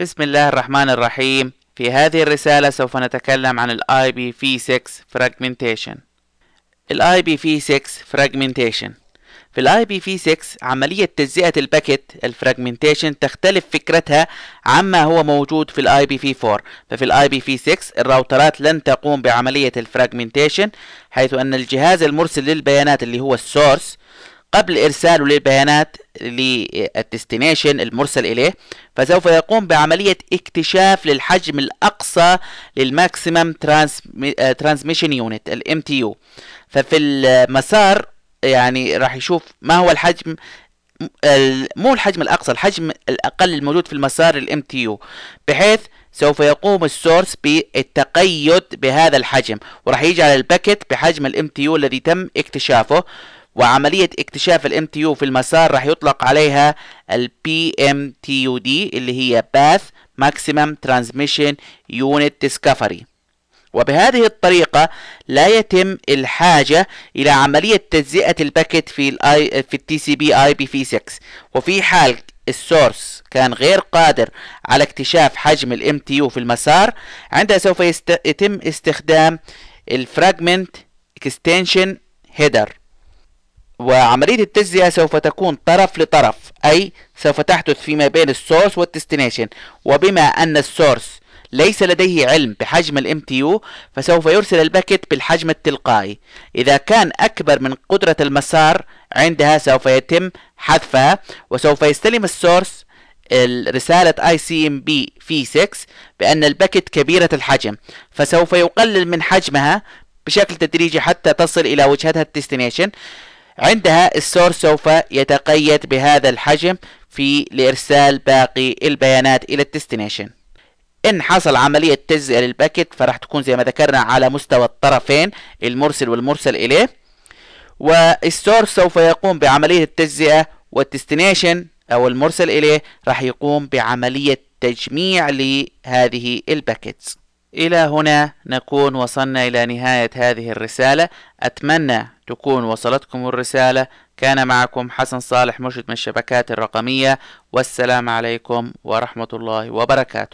بسم الله الرحمن الرحيم في هذه الرسالة سوف نتكلم عن الـ IPv6 fragmentation الـ IPv6 fragmentation في الـ IPv6 عملية تجزئة الباكت الفراجمنتيشن تختلف فكرتها عما هو موجود في الـ IPv4 ففي الـ IPv6 الراوترات لن تقوم بعملية الفراجمنتيشن حيث أن الجهاز المرسل للبيانات اللي هو السورس قبل إرساله للبيانات للديستنيشن المرسل إليه فسوف يقوم بعملية اكتشاف للحجم الأقصى للماكسيمم آه، ترانسميشن يونت الام تي يو ففي المسار يعني راح يشوف ما هو الحجم مو الحجم الأقصى الحجم الأقل الموجود في المسار الام تي يو بحيث سوف يقوم السورس بالتقيد بهذا الحجم وراح يجعل الباكت بحجم الام تي يو الذي تم اكتشافه وعملية اكتشاف الـ MTU في المسار راح يطلق عليها الـ PMTUD اللي هي Path Maximum Transmission Unit Discovery وبهذه الطريقة لا يتم الحاجة إلى عملية تجزئة الباكت في الـ في التي سي بي اي بي في 6 وفي حال السورس كان غير قادر على اكتشاف حجم الـ MTU في المسار عندها سوف يتم استخدام الفراجمنت اكستنشن هيدر وعملية التجزئة سوف تكون طرف لطرف أي سوف تحدث فيما بين السورس والديستنيشن وبما أن السورس ليس لديه علم بحجم الام تي يو فسوف يرسل الباكت بالحجم التلقائي اذا كان اكبر من قدره المسار عندها سوف يتم حذفها وسوف يستلم السورس الرسالة اي سي ام بي في 6 بان الباكت كبيرة الحجم فسوف يقلل من حجمها بشكل تدريجي حتى تصل الى وجهتها الديستنيشن عندها السور سوف يتقيد بهذا الحجم في لإرسال باقي البيانات إلى الديستنيشن إن حصل عملية تجزئة للباكت فرح تكون زي ما ذكرنا على مستوى الطرفين المرسل والمرسل إليه والسورس سوف يقوم بعملية التجزئة والديستنيشن أو المرسل إليه راح يقوم بعملية تجميع لهذه الباكتس إلى هنا نكون وصلنا إلى نهاية هذه الرسالة أتمنى تكون وصلتكم الرسالة كان معكم حسن صالح مرشد من الشبكات الرقمية والسلام عليكم ورحمة الله وبركاته